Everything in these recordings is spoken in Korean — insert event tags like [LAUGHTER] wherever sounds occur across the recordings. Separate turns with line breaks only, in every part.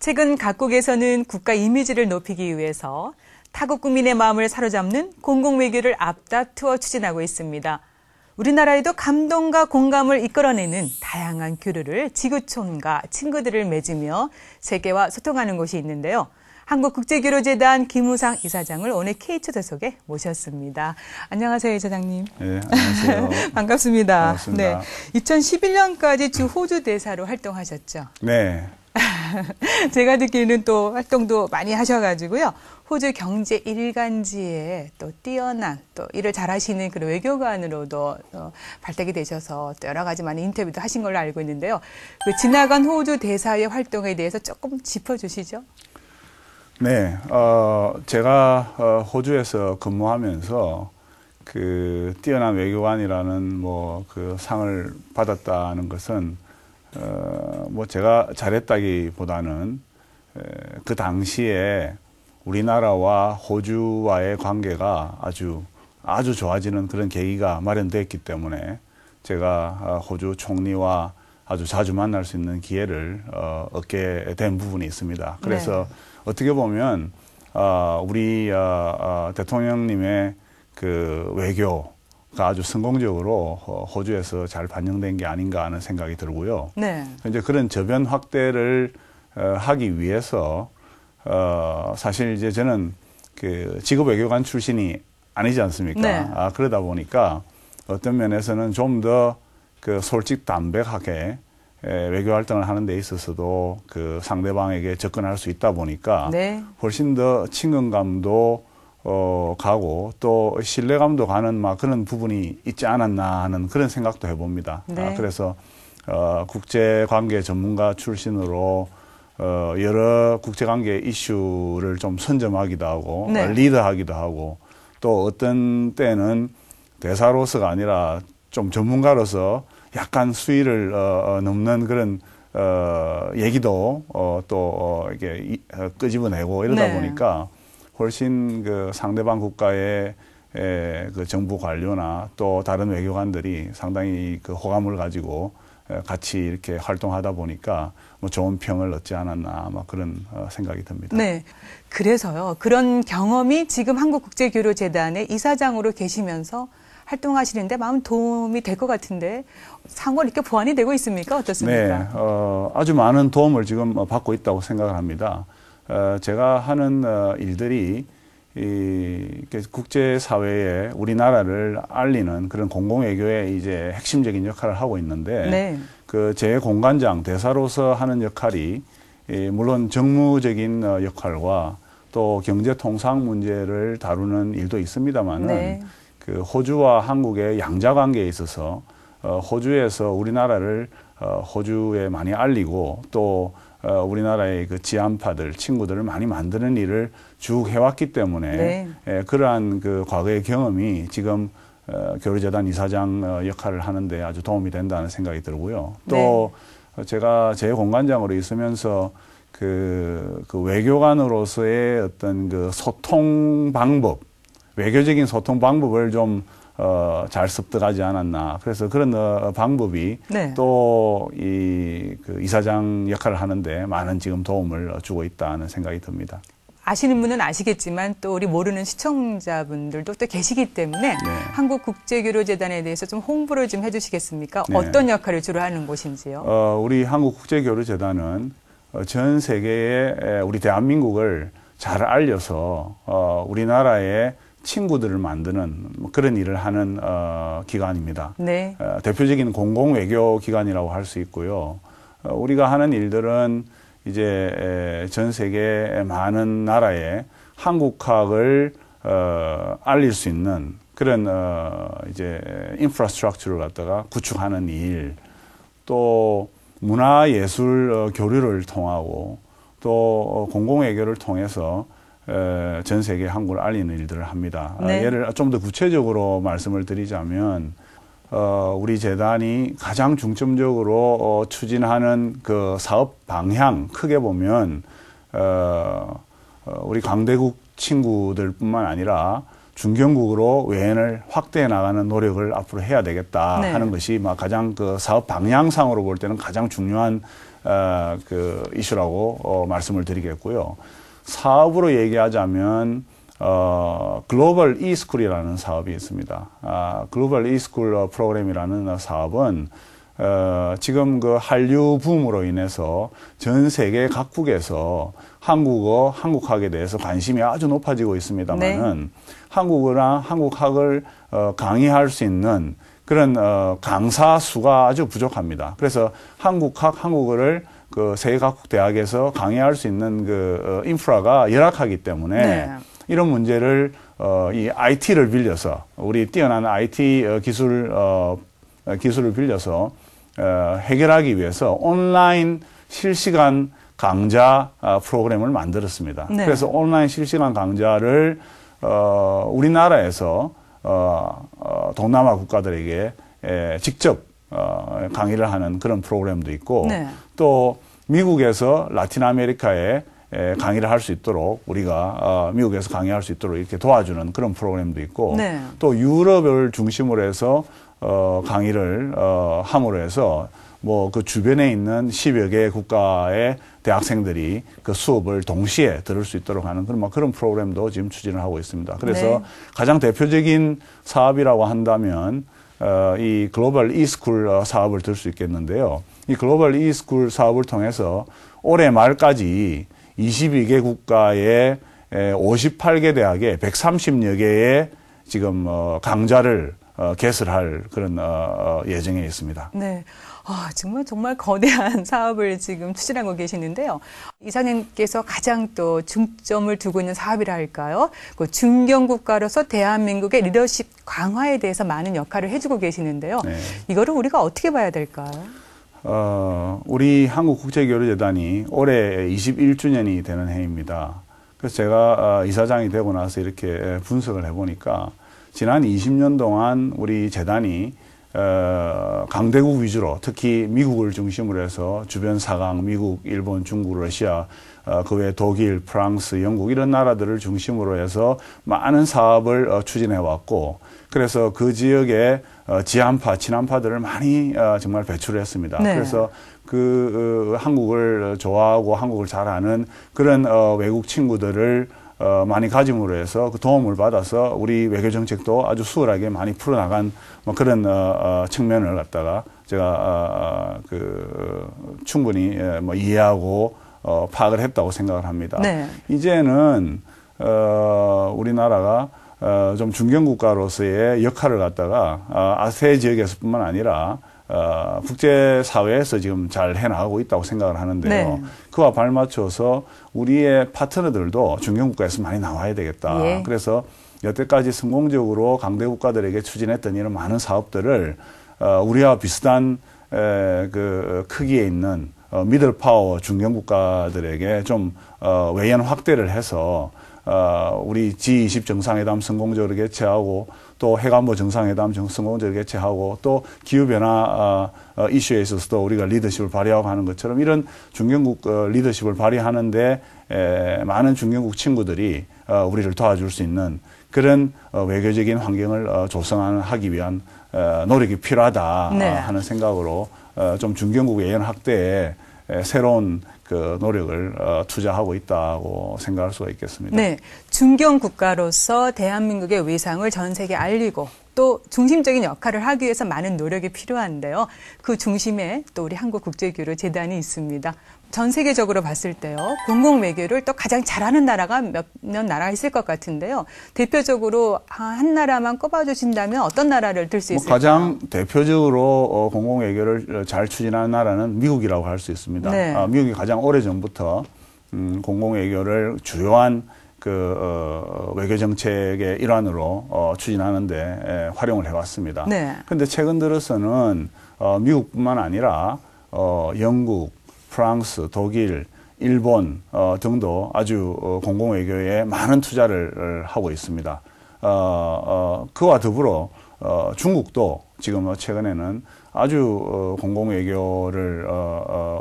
최근 각국에서는 국가 이미지를 높이기 위해서 타국 국민의 마음을 사로잡는 공공 외교를 앞다투어 추진하고 있습니다. 우리나라에도 감동과 공감을 이끌어내는 다양한 교류를 지구촌과 친구들을 맺으며 세계와 소통하는 곳이 있는데요. 한국국제교류재단 김우상 이사장을 오늘 k 초대석에 모셨습니다. 안녕하세요, 이사장님. 네, 안녕하세요. [LAUGHS] 반갑습니다. 반갑습니다. 네, 2011년까지 주 호주 대사로 활동하셨죠? 네, [LAUGHS] 제가 듣기에는 또 활동도 많이 하셔가지고요. 호주 경제 일간지에 또 뛰어난 또 일을 잘하시는 그런 외교관으로도 어, 발탁이 되셔서 또 여러 가지 많은 인터뷰도 하신 걸로 알고 있는데요. 그 지나간 호주 대사의 활동에 대해서 조금 짚어주시죠.
네, 어, 제가 어, 호주에서 근무하면서 그 뛰어난 외교관이라는 뭐 그 상을 받았다는 것은 어, 뭐 제가 잘했다기보다는 에, 그 당시에 우리나라와 호주와의 관계가 아주 아주 좋아지는 그런 계기가 마련됐기 때문에 제가 아, 호주 총리와 아주 자주 만날 수 있는 기회를 어, 얻게 된 부분이 있습니다. 그래서 네. 어떻게 보면 어, 우리 어, 대통령님의 그 외교 그 아주 성공적으로 어, 호주에서 잘 반영된 게 아닌가 하는 생각이 들고요. 네. 이제 그런 저변 확대를 어, 하기 위해서 어 사실 이제 저는 그 직업 외교관 출신이 아니지 않습니까? 네. 아 그러다 보니까 어떤 면에서는 좀 더 그 솔직 담백하게 외교 활동을 하는 데 있어서도 그 상대방에게 접근할 수 있다 보니까 네. 훨씬 더 친근감도 어, 가고 또 신뢰감도 가는 막 그런 부분이 있지 않았나 하는 그런 생각도 해봅니다. 아, 네. 아, 그래서 어, 국제관계 전문가 출신으로 어, 여러 국제관계 이슈를 좀 선점하기도 하고 네. 리드하기도 하고 또 어떤 때는 대사로서가 아니라 좀 전문가로서 약간 수위를 어, 어 넘는 그런 어, 얘기도 어, 또 어, 이게 렇 어, 끄집어내고 이러다 네. 보니까 훨씬 그 상대방 국가의 에, 그 정부 관료나 또 다른 외교관들이 상당히 그 호감을 가지고 같이 이렇게 활동하다 보니까 뭐 좋은 평을 얻지 않았나 막 뭐 그런 어, 생각이 듭니다.
네. 그래서요. 그런 경험이 지금 한국국제교류재단의 이사장으로 계시면서 활동하시는데 마음 도움이 될 것 같은데 상원 이렇게 보완이 되고 있습니까? 어떻습니까?
네. 어, 아주 많은 도움을 지금 어, 받고 있다고 생각을 합니다. 어, 제가 하는 어, 일들이 이 국제 사회에 우리나라를 알리는 그런 공공 외교의 이제 핵심적인 역할을 하고 있는데 네. 그제 공관장 대사로서 하는 역할이 이, 물론 정무적인 어, 역할과 또 경제 통상 문제를 다루는 일도 있습니다만은 네. 그 호주와 한국의 양자 관계에 있어서 어, 호주에서 우리나라를 어, 호주에 많이 알리고 또 어, 우리나라의 그 지안파들 친구들을 많이 만드는 일을 쭉 해왔기 때문에 네. 예, 그러한 그 과거의 경험이 지금 어, 교류재단 이사장 어, 역할을 하는데 아주 도움이 된다는 생각이 들고요. 또 네. 제가 제 공관장으로 있으면서 그, 그 외교관으로서의 어떤 그 소통 방법, 외교적인 소통 방법을 좀 어, 잘 습득하지 않았나. 그래서 그런 어, 방법이 네. 또이 그 이사장 역할을 하는데 많은 지금 도움을 주고 있다는 생각이 듭니다.
아시는 분은 아시겠지만 또 우리 모르는 시청자분들도 또 계시기 때문에 네. 한국국제교류재단에 대해서 좀 홍보를 좀 해주시겠습니까? 네. 어떤 역할을 주로 하는 곳인지요?
어, 우리 한국국제교류재단은 어, 전 세계에 우리 대한민국을 잘 알려서 어, 우리나라의 친구들을 만드는 뭐 그런 일을 하는 어, 기관입니다. 네. 어, 대표적인 공공 외교 기관이라고 할 수 있고요. 어, 우리가 하는 일들은 이제 에, 전 세계 많은 나라에 한국학을 어, 알릴 수 있는 그런 어, 이제 인프라스트럭처를 갖다가 구축하는 일, 또 문화 예술 어, 교류를 통하고 또 공공 외교를 통해서 전 세계 한국을 알리는 일들을 합니다. 아, 네. 예를 좀 더 구체적으로 말씀을 드리자면 어, 우리 재단이 가장 중점적으로 어, 추진하는 그 사업 방향 크게 보면 어, 어, 우리 강대국 친구들뿐만 아니라 중견국으로 외연을 확대해 나가는 노력을 앞으로 해야 되겠다 네. 하는 것이 막 가장 그 사업 방향상으로 볼 때는 가장 중요한 어, 그 이슈라고 어, 말씀을 드리겠고요. 사업으로 얘기하자면 어, 글로벌 이스쿨이라는 사업이 있습니다. 아, 글로벌 이스쿨 프로그램이라는 사업은 어, 지금 그 한류 붐으로 인해서 전 세계 각국에서 한국어, 한국학에 대해서 관심이 아주 높아지고 있습니다만은 네. 한국어나 한국학을 어, 강의할 수 있는 그런 어, 강사 수가 아주 부족합니다. 그래서 한국학, 한국어를 그 세계 각국 대학에서 강의할 수 있는 그 어, 인프라가 열악하기 때문에 네. 이런 문제를 어, 이 IT를 빌려서 우리 뛰어난 IT 어, 기술 어, 기술을 빌려서 어, 해결하기 위해서 온라인 실시간 강좌 어, 프로그램을 만들었습니다. 네. 그래서 온라인 실시간 강좌를 어, 우리나라에서 어, 어, 동남아 국가들에게 에, 직접 어, 강의를 하는 그런 프로그램도 있고 네. 또 미국에서 라틴 아메리카에 강의를 할 수 있도록 우리가 어, 미국에서 강의할 수 있도록 이렇게 도와주는 그런 프로그램도 있고 네. 또 유럽을 중심으로 해서 어, 강의를 어, 함으로 해서 뭐 그 주변에 있는 10여 개 국가의 대학생들이 그 수업을 동시에 들을 수 있도록 하는 그런 막 뭐 그런 프로그램도 지금 추진을 하고 있습니다. 그래서 네. 가장 대표적인 사업이라고 한다면 어, 이 글로벌 이스쿨 어, 사업을 들 수 있겠는데요. 이 글로벌 이스쿨 사업을 통해서 올해 말까지 22개 국가의 58개 대학에 130여 개의 지금 어, 강좌를 개설할 그런 예정에 있습니다.
네. 와, 아, 정말 정말 거대한 [LAUGHS] 사업을 지금 추진하고 계시는데요. 이사님께서 가장 또 중점을 두고 있는 사업이라 할까요? 그 중견국가로서 대한민국의 리더십 강화에 대해서 많은 역할을 해주고 계시는데요. 네. 이거를 우리가 어떻게 봐야 될까요?
어, 우리 한국국제교류재단이 올해 21주년이 되는 해입니다. 그래서 제가 어, 이사장이 되고 나서 이렇게 분석을 해보니까 지난 20년 동안 우리 재단이 어, 강대국 위주로 특히 미국을 중심으로 해서 주변 사강 미국, 일본, 중국, 러시아 어, 그 외에 독일, 프랑스, 영국 이런 나라들을 중심으로 해서 많은 사업을 어, 추진해 왔고 그래서 그 지역에 어, 지한파, 친한파들을 많이 어, 정말 배출했습니다. 네. 그래서 그 어, 한국을 좋아하고 한국을 잘 아는 그런 어, 외국 친구들을 어, 많이 가짐으로 해서 그 도움을 받아서 우리 외교 정책도 아주 수월하게 많이 풀어나간 뭐 그런 어, 어, 측면을 갖다가 제가 어, 어 그 충분히 예, 뭐 이해하고 어, 파악을 했다고 생각을 합니다. 네. 이제는 어, 우리나라가 어, 좀 중견 국가로서의 역할을 갖다가 어, 아세 지역에서뿐만 아니라 어, 국제사회에서 지금 잘 해나가고 있다고 생각을 하는데요. 네. 그와 발맞춰서 우리의 파트너들도 중견국가에서 많이 나와야 되겠다. 예. 그래서 여태까지 성공적으로 강대 국가들에게 추진했던 이런 많은 사업들을 어, 우리와 비슷한 에, 그 크기에 있는 어, 미들 파워 중견 국가들에게 좀 어, 외연 확대를 해서 어, 우리 G20 정상회담 성공적으로 개최하고 또해관부 정상회담 정성공적를 개최하고 또 기후변화 어, 어, 이슈에 있어서도 우리가 리더십을 발휘하고 하는 것처럼 이런 중견국 어, 리더십을 발휘하는데 많은 중견국 친구들이 우리를 도와줄 수 있는 그런 외교적인 환경을 조성하기 위한 노력이 필요하다 네. 하는 생각으로 좀 중견국 외연 확대에 새로운 그 노력을 어, 투자하고 있다고 생각할 수가 있겠습니다.
네, 중견 국가로서 대한민국의 위상을 전 세계에 알리고 또 중심적인 역할을 하기 위해서 많은 노력이 필요한데요. 그 중심에 또 우리 한국국제교류재단이 있습니다. 전 세계적으로 봤을 때요. 공공 외교를 또 가장 잘하는 나라가 몇몇 나라 가 있을 것 같은데요. 대표적으로 한 나라만 꼽아 주신다면 어떤 나라를 들수 뭐 있을까요?
가장 대표적으로 어, 공공 외교를 잘 추진하는 나라는 미국이라고 할 수 있습니다. 네. 아, 미국이 가장 오래전부터 음, 공공 외교를 주요한 그 어, 외교 정책의 일환으로 어, 추진하는데 활용을 해왔습니다. 그런데 네. 최근 들어서는 미국뿐만 아니라 영국, 프랑스, 독일, 일본 어, 등도 아주 어, 공공외교에 많은 투자를 어, 하고 있습니다. 어, 어 그와 더불어 어, 중국도 지금 최근에는 아주 공공외교를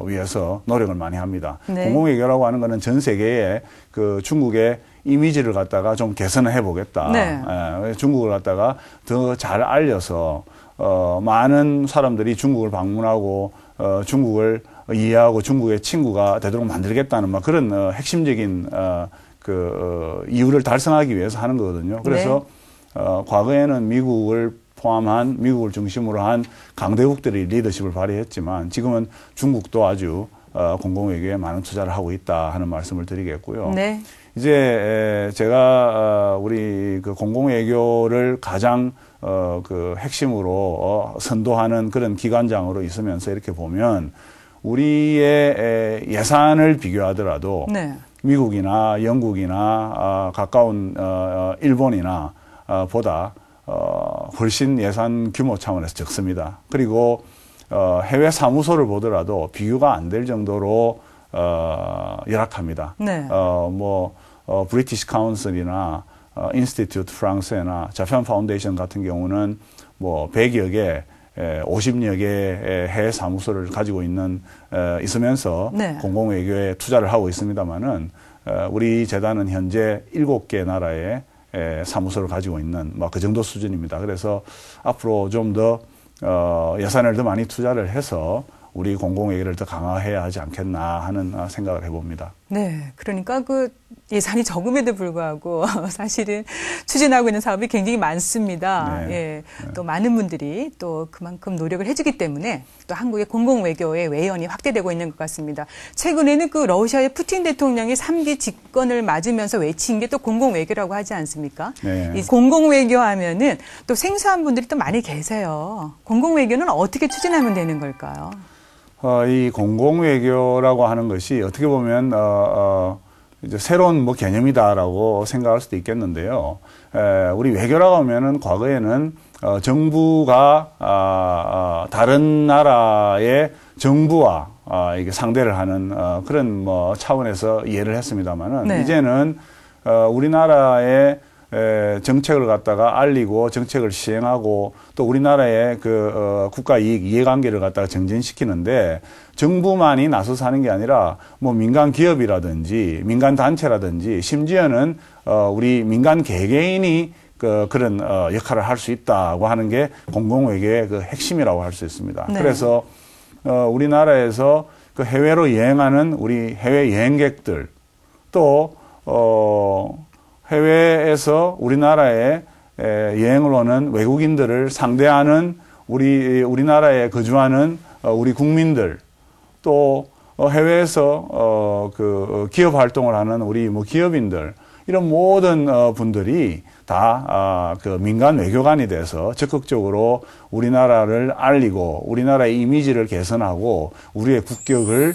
위해서 노력을 많이 합니다. 네. 공공외교라고 하는 것은 전 세계에 그 중국의 이미지를 갖다가 좀 개선을 해보겠다. 네. 에, 예, 중국을 갖다가 더 잘 알려서 많은 사람들이 중국을 방문하고 중국을 이해하고 중국의 친구가 되도록 만들겠다는 막 그런 어, 핵심적인 어, 그 어, 이유를 달성하기 위해서 하는 거거든요. 네. 그래서 네. 어, 과거에는 미국을 포함한 미국을 중심으로 한 강대국들이 리더십을 발휘했지만 지금은 중국도 아주 어, 공공외교에 많은 투자를 하고 있다 하는 말씀을 드리겠고요. 네. 이제 제가 어, 우리 그 공공외교를 가장 어, 그 핵심으로 어, 선도하는 그런 기관장으로 있으면서 이렇게 보면 우리의 예산을 비교하더라도 네. 미국이나 영국이나 아, 가까운 어, 어, 일본이나 어, 보다 훨씬 예산 규모 차원에서 적습니다. 그리고 해외 사무소를 보더라도 비교가 안 될 정도로 열악합니다. 네. 뭐 브리티시 카운슬이나 인스티튜트 프랑스나 자편 파운데이션 같은 경우는 뭐 100여 개 50여 개의 해외 사무소를 가지고 있는 있으면서 네. 공공외교에 투자를 하고 있습니다만은 어, 우리 재단은 현재 7개 나라에 사무소를 가지고 있는 뭐그 정도 수준입니다. 그래서 앞으로 좀 더 어, 예산을 더 많이 투자를 해서 우리 공공외교를 더 강화해야 하지 않겠나 하는 아, 생각을 해봅니다.
네, 그러니까 그 예산이 적음에도 불구하고 [LAUGHS] 사실은 추진하고 있는 사업이 굉장히 많습니다. 네. 예, 네. 또 많은 분들이 또 그만큼 노력을 해주기 때문에 또 한국의 공공 외교의 외연이 확대되고 있는 것 같습니다. 최근에는 그 러시아의 푸틴 대통령이 3기 집권을 맞으면서 외친 게 또 공공 외교라고 하지 않습니까? 네. 이 공공 외교하면은 또 생소한 분들이 또 많이 계세요. 공공 외교는 어떻게 추진하면 되는 걸까요?
어, 이 공공외교라고 하는 것이 어떻게 보면 어, 어, 이제 새로운 뭐 개념이다라고 생각할 수도 있겠는데요. 에, 우리 외교라고 하면은 과거에는 어, 정부가 아, 아, 다른 나라의 정부와 아, 이게 상대를 하는 어, 그런 뭐 차원에서 이해를 했습니다만은 네. 이제는 어, 우리나라의 에, 정책을 갖다가 알리고 정책을 시행하고 또 우리나라의 그 어, 국가 이익 이해관계를 갖다가 정진시키는데 정부만이 나서서 하는 게 아니라 뭐 민간 기업이라든지 민간 단체라든지 심지어는 어, 우리 민간 개개인이 그, 그런 어, 역할을 할 수 있다고 하는 게 공공외교의 그 핵심이라고 할 수 있습니다. 네. 그래서 어, 우리나라에서 그 해외로 여행하는 우리 해외 여행객들 또 어, 해외에서 우리나라에 여행을 오는 외국인들을 상대하는 우리 우리나라에 거주하는 어, 우리 국민들 또 어, 해외에서 어, 그 기업 활동을 하는 우리 뭐 기업인들 이런 모든 분들이 다그 아, 민간 외교관이 돼서 적극적으로 우리나라를 알리고 우리나라의 이미지를 개선하고 우리의 국격을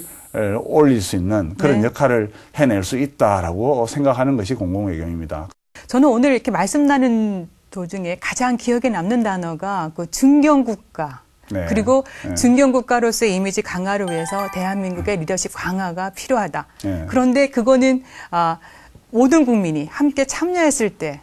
올릴 수 있는 그런 네. 역할을 해낼 수 있다라고 생각하는 것이 공공외교입니다.
저는 오늘 이렇게 말씀 나는 도중에 가장 기억에 남는 단어가 그 중견국가
네. 그리고 네.
중견국가로서의 이미지 강화를 위해서 대한민국의 음. 리더십 강화가 필요하다. 네. 그런데 그거는 아, 모든 국민이 함께 참여했을 때더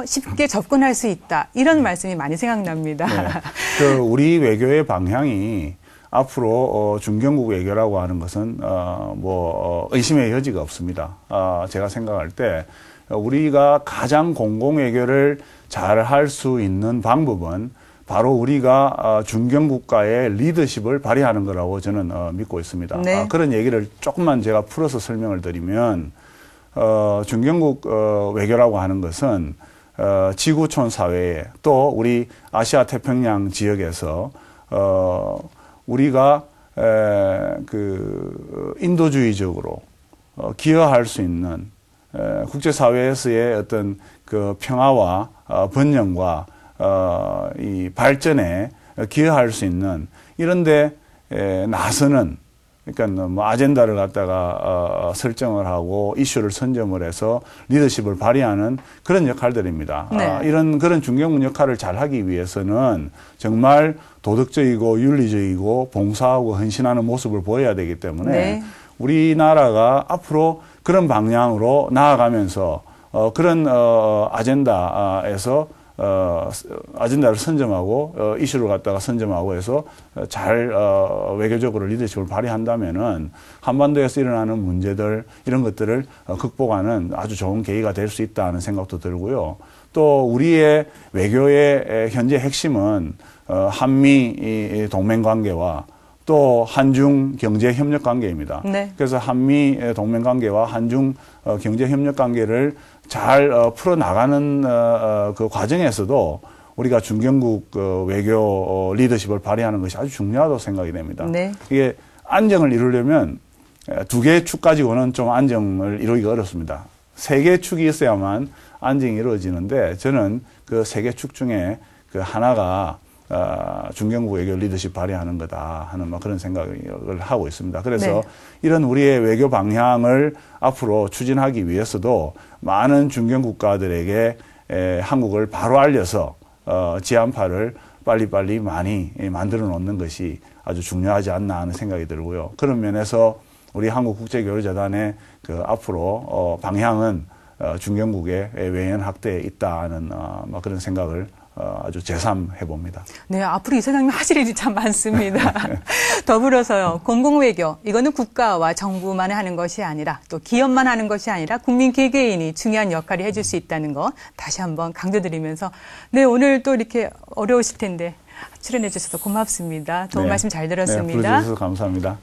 네. 쉽게 접근할 수 있다. 이런 음. 말씀이 많이 생각납니다. 네.
[LAUGHS] 그 우리 외교의 방향이 앞으로 어, 중견국 외교라고 하는 것은 어, 뭐 어, 의심의 여지가 없습니다. 아, 제가 생각할 때 우리가 가장 공공 외교를 잘 할 수 있는 방법은 바로 우리가 중견 국가의 리더십을 발휘하는 거라고 저는 믿고 있습니다. 네. 아, 그런 얘기를 조금만 제가 풀어서 설명을 드리면 중견국 외교라고 하는 것은 지구촌 사회에 또 우리 아시아 태평양 지역에서 어, 우리가 그 인도주의적으로 어, 기여할 수 있는 국제사회에서의 어떤 그 평화와 어, 번영과 어, 이 발전에 기여할 수 있는 이런데 나서는 그러니까 뭐, 뭐 아젠다를 갖다가 어, 어, 설정을 하고 이슈를 선점을 해서 리더십을 발휘하는 그런 역할들입니다. 아, 네. 아, 이런 그런 중경문 역할을 잘 하기 위해서는 정말 도덕적이고 윤리적이고 봉사하고 헌신하는 모습을 보여야 되기 때문에 네. 우리나라가 앞으로 그런 방향으로 나아가면서 어, 그런 어, 어 아젠다에서 어, 아젠다를 선점하고 어, 이슈를 갖다가 선점하고 해서 잘 어, 외교적으로 리더십을 발휘한다면은 한반도에서 일어나는 문제들 이런 것들을 어, 극복하는 아주 좋은 계기가 될 수 있다는 생각도 들고요. 또 우리의 외교의 현재 핵심은 어, 한미 동맹 관계와 또 한중 경제 협력 관계입니다. 네. 그래서 한미 동맹 관계와 한중 어, 경제 협력 관계를 잘 어, 풀어 나가는 어, 그 과정에서도 우리가 중견국 외교 리더십을 발휘하는 것이 아주 중요하다고 생각이 됩니다. 네. 이게 안정을 이루려면 두 개의 축 가지고는 좀 안정을 이루기가 어렵습니다. 세 개의 축이 있어야만 안정이 이루어지는데 저는 그 세 개의 축 중에 그 하나가 어, 중견국 외교 리더십 발휘하는 거다 하는 뭐 그런 생각을 하고 있습니다. 그래서 네. 이런 우리의 외교 방향을 앞으로 추진하기 위해서도 많은 중견 국가들에게 에, 한국을 바로 알려서 어, 지안파를 빨리빨리 많이 예, 만들어 놓는 것이 아주 중요하지 않나 하는 생각이 들고요. 그런 면에서 우리 한국국제교류재단의 그 앞으로 어, 방향은 어, 중견국의 외연 확대에 있다는 어, 뭐 그런 생각을 어, 아주 재삼해 봅니다.
네, 앞으로 이사장님 하실 일이 참 많습니다. [LAUGHS] 더불어서요, 공공외교. 이거는 국가와 정부만 하는 것이 아니라 또 기업만 하는 것이 아니라 국민 개개인이 중요한 역할을 해줄 수 있다는 거 다시 한번 강조드리면서 네, 오늘 또 이렇게 어려우실 텐데 출연해 주셔서 고맙습니다. 도움 네. 말씀 잘 들었습니다. 네, 불러주셔서
감사합니다.